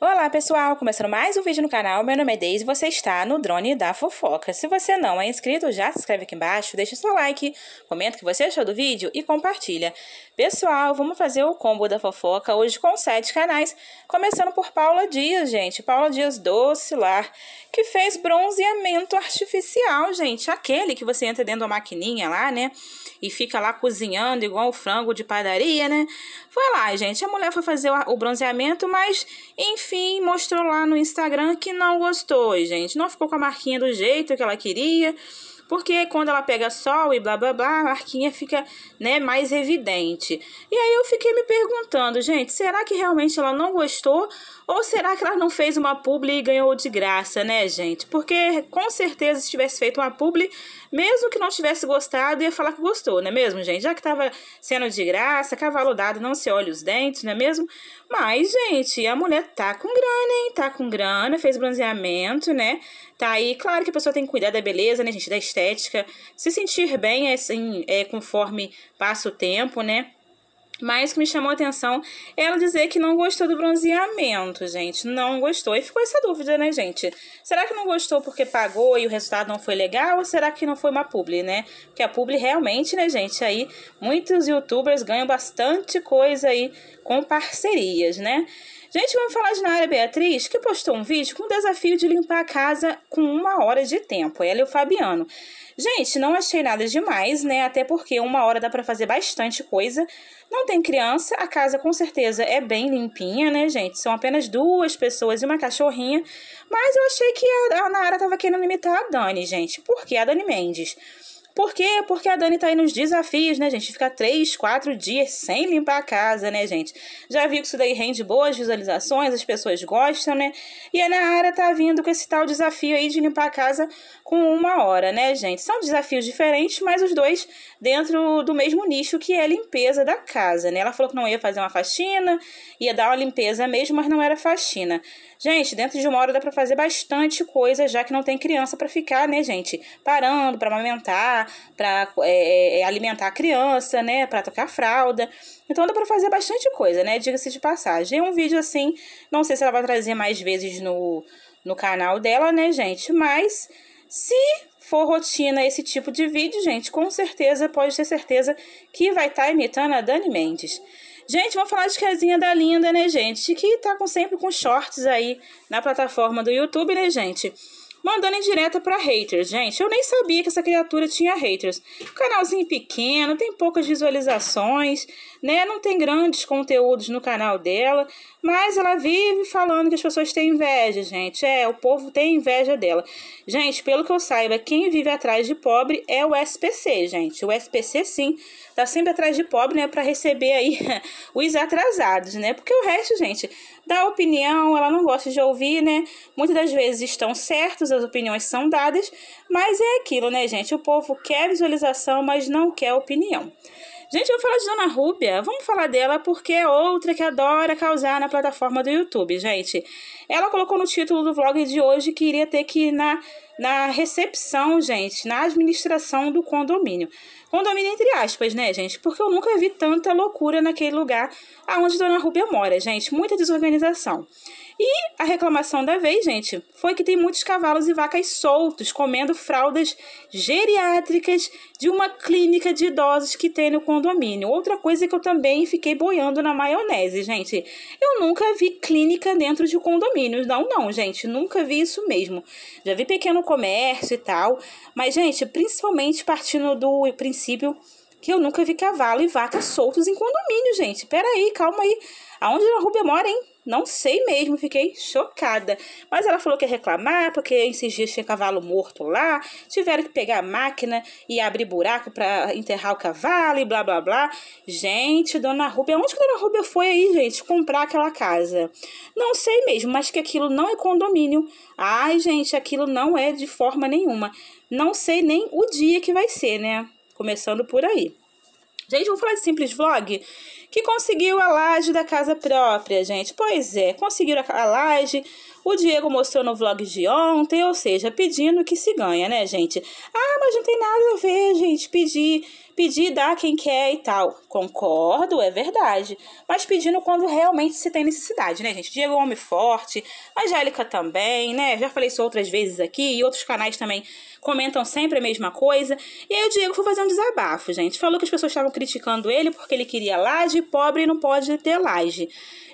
Olá pessoal, começando mais um vídeo no canal, meu nome é Deise e você está no Drone da Fofoca. Se você não é inscrito, já se inscreve aqui embaixo, deixa seu like, comenta o que você achou do vídeo e compartilha. Pessoal, vamos fazer o combo da fofoca hoje com sete canais, começando por Paula Dias, gente. Paula Dias Docilar, que fez bronzeamento artificial, gente. Aquele que você entra dentro da maquininha lá, né, e fica lá cozinhando igual o frango de padaria, né. Foi lá, gente, a mulher foi fazer o bronzeamento, mas enfim enfim, mostrou lá no Instagram que não gostou, gente. Não ficou com a marquinha do jeito que ela queria. Porque quando ela pega sol e blá blá blá, a marquinha fica né, mais evidente. E aí eu fiquei me perguntando, gente, será que realmente ela não gostou? Ou será que ela não fez uma publi e ganhou de graça, né, gente? Porque com certeza se tivesse feito uma publi, mesmo que não tivesse gostado, ia falar que gostou, não é mesmo, gente? Já que tava sendo de graça, cavalo dado, não se olha os dentes, não é mesmo? Mas, gente, a mulher tá com grana, hein? Tá com grana, fez bronzeamento, né? Tá aí, claro que a pessoa tem que cuidar da beleza, né, gente? Da estética, se sentir bem assim, é, conforme passa o tempo, né? Mas que me chamou a atenção é ela dizer que não gostou do bronzeamento, gente. Não gostou. E ficou essa dúvida, né, gente? Será que não gostou porque pagou e o resultado não foi legal? Ou será que não foi uma publi, né? Porque a publi realmente, né, gente? Aí muitos youtubers ganham bastante coisa aí com parcerias, né? Gente, vamos falar de Nara Beatriz, que postou um vídeo com o desafio de limpar a casa com uma hora de tempo, ela e o Fabiano. Gente, não achei nada demais, né? Até porque uma hora dá para fazer bastante coisa. Não tem criança, a casa com certeza é bem limpinha, né, gente? São apenas duas pessoas e uma cachorrinha. Mas eu achei que a, Nara tava querendo imitar a Dani, gente. Por que a Dani Mendes? Por quê? Porque a Dani tá aí nos desafios, né, gente? Ficar três, quatro dias sem limpar a casa, né, gente? Já viu que isso daí rende boas visualizações, as pessoas gostam, né? E a Nara tá vindo com esse tal desafio aí de limpar a casa com uma hora, né, gente? São desafios diferentes, mas os dois dentro do mesmo nicho que é a limpeza da casa, né? Ela falou que não ia fazer uma faxina, ia dar uma limpeza mesmo, mas não era faxina. Gente, dentro de uma hora dá pra fazer bastante coisa, já que não tem criança para ficar, né, gente? Parando para amamentar, para é, é, é, alimentar a criança, né? Para trocar fralda. Então dá para fazer bastante coisa, né? Diga-se de passagem. É um vídeo assim, não sei se ela vai trazer mais vezes no, no canal dela, né, gente? Mas se for rotina esse tipo de vídeo, gente, com certeza, pode ter certeza que vai estar tá imitando a Dani Mendes. Gente, vamos falar de casinha da Linda, né, gente? Que tá com, sempre com shorts aí na plataforma do YouTube, né, gente? mandando em direta para haters. Gente, eu nem sabia que essa criatura tinha haters. Canalzinho pequeno, tem poucas visualizações, né? Não tem grandes conteúdos no canal dela, mas ela vive falando que as pessoas têm inveja, gente. É, o povo tem inveja dela. Gente, pelo que eu saiba, quem vive atrás de pobre é o SPC, gente. O SPC sim, tá sempre atrás de pobre, né, para receber aí os atrasados, né? Porque o resto, gente, da opinião, ela não gosta de ouvir, né? Muitas das vezes estão certos as opiniões são dadas, mas é aquilo, né, gente? O povo quer visualização, mas não quer opinião. Gente, eu vou falar de Dona Rúbia. Vamos falar dela porque é outra que adora causar na plataforma do YouTube, gente. Ela colocou no título do vlog de hoje que iria ter que ir na na recepção, gente, na administração do condomínio. Condomínio entre aspas, né, gente? Porque eu nunca vi tanta loucura naquele lugar aonde Dona Rubia mora, gente. Muita desorganização. E a reclamação da vez, gente, foi que tem muitos cavalos e vacas soltos comendo fraldas geriátricas de uma clínica de idosos que tem no condomínio. Outra coisa que eu também fiquei boiando na maionese, gente. Eu nunca vi clínica dentro de condomínios, não, não, gente. Nunca vi isso mesmo. Já vi pequeno comércio e tal. Mas, gente, principalmente partindo do princípio que eu nunca vi cavalo e vaca soltos em condomínio, gente. Peraí, calma aí. Aonde a Rubia mora, hein? Não sei mesmo, fiquei chocada. Mas ela falou que ia reclamar, porque esses dias tinha cavalo morto lá, tiveram que pegar a máquina e abrir buraco para enterrar o cavalo e blá blá blá. Gente, dona Rubia, onde que dona Rubia foi aí, gente, comprar aquela casa? Não sei mesmo, mas que aquilo não é condomínio. Ai, gente, aquilo não é de forma nenhuma. Não sei nem o dia que vai ser, né? Começando por aí. Gente, vou falar de simples vlog que conseguiu a laje da casa própria, gente. Pois é, conseguiram a laje, o Diego mostrou no vlog de ontem, ou seja, pedindo que se ganha, né, gente? Ah, mas não tem nada a ver, gente. Pedir, pedir, dar quem quer e tal. Concordo, é verdade. Mas pedindo quando realmente se tem necessidade, né, gente? Diego é um homem forte, a Angélica também, né? Já falei isso outras vezes aqui e outros canais também comentam sempre a mesma coisa. E aí o Diego foi fazer um desabafo, gente. Falou que as pessoas estavam criticando ele porque ele queria laje, pobre e não pode ter laje.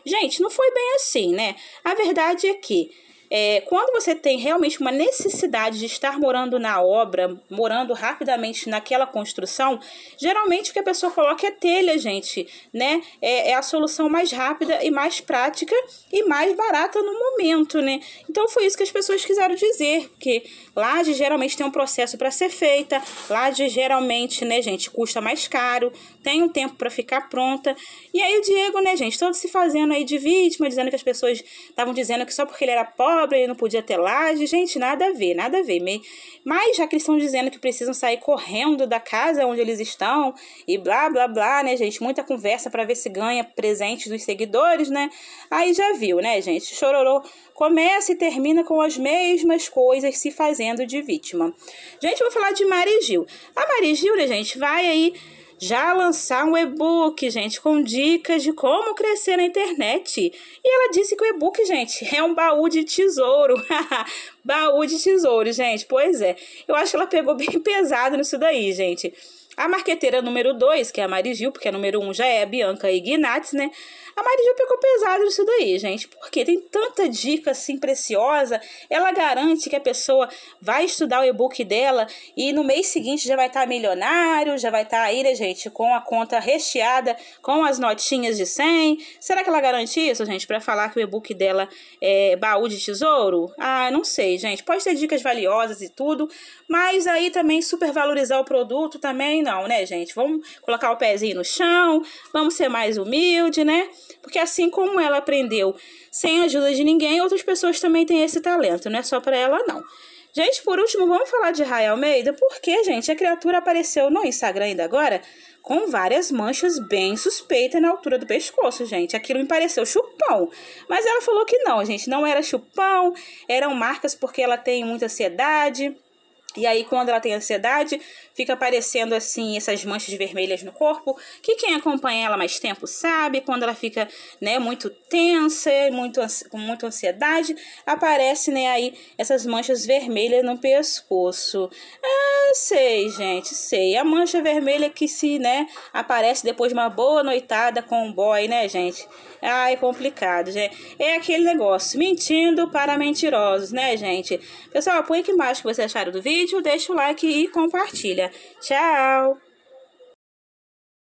Gente, não foi bem assim, né? A verdade é que é, quando você tem realmente uma necessidade de estar morando na obra, morando rapidamente naquela construção, geralmente o que a pessoa coloca é telha, gente, né? É, é a solução mais rápida e mais prática e mais barata no momento, né? Então foi isso que as pessoas quiseram dizer, porque laje geralmente tem um processo para ser feita, laje geralmente, né, gente, custa mais caro, tem um tempo para ficar pronta. E aí o Diego, né, gente, todo se fazendo aí de vítima, dizendo que as pessoas estavam dizendo que só porque ele era pobre pobre, ele não podia ter laje. Gente, nada a ver, nada a ver. Mas já que eles estão dizendo que precisam sair correndo da casa onde eles estão e blá, blá, blá, né, gente? Muita conversa para ver se ganha presente dos seguidores, né? Aí já viu, né, gente? Chororô começa e termina com as mesmas coisas se fazendo de vítima. Gente, vou falar de Mari Gil. A Mari Gil, né, gente, vai aí já lançar um e-book, gente, com dicas de como crescer na internet. E ela disse que o e-book, gente, é um baú de tesouro. baú de tesouro, gente. Pois é. Eu acho que ela pegou bem pesado nisso daí, gente. A marqueteira número 2, que é a Mari Gil, porque a número 1 um já é a Bianca Ignatz, né? A Mari Gil pegou pesado isso daí, gente, porque tem tanta dica assim preciosa. Ela garante que a pessoa vai estudar o e-book dela e no mês seguinte já vai estar tá milionário, já vai estar tá aí, né, gente, com a conta recheada, com as notinhas de 100. Será que ela garante isso, gente, para falar que o e-book dela é baú de tesouro? Ah, não sei, gente. Pode ter dicas valiosas e tudo, mas aí também supervalorizar o produto também né, gente? Vamos colocar o pezinho no chão, vamos ser mais humilde, né? Porque assim como ela aprendeu sem a ajuda de ninguém, outras pessoas também têm esse talento, não é só para ela, não. Gente, por último, vamos falar de Raia Almeida, porque, gente, a criatura apareceu no Instagram ainda agora com várias manchas bem suspeitas na altura do pescoço, gente. Aquilo me pareceu chupão. Mas ela falou que não, gente, não era chupão, eram marcas porque ela tem muita ansiedade e aí, quando ela tem ansiedade, fica aparecendo assim essas manchas vermelhas no corpo, que quem acompanha ela mais tempo sabe, quando ela fica, né, muito tensa, muito com muita ansiedade, aparece, né, aí essas manchas vermelhas no pescoço. Ah, sei, gente, sei. A mancha vermelha que se, né, aparece depois de uma boa noitada com um boy, né, gente? Ah, é complicado, gente. É aquele negócio, mentindo para mentirosos, né, gente? Pessoal, põe aqui embaixo o que vocês acharam do vídeo vídeo, deixa o like e compartilha. Tchau!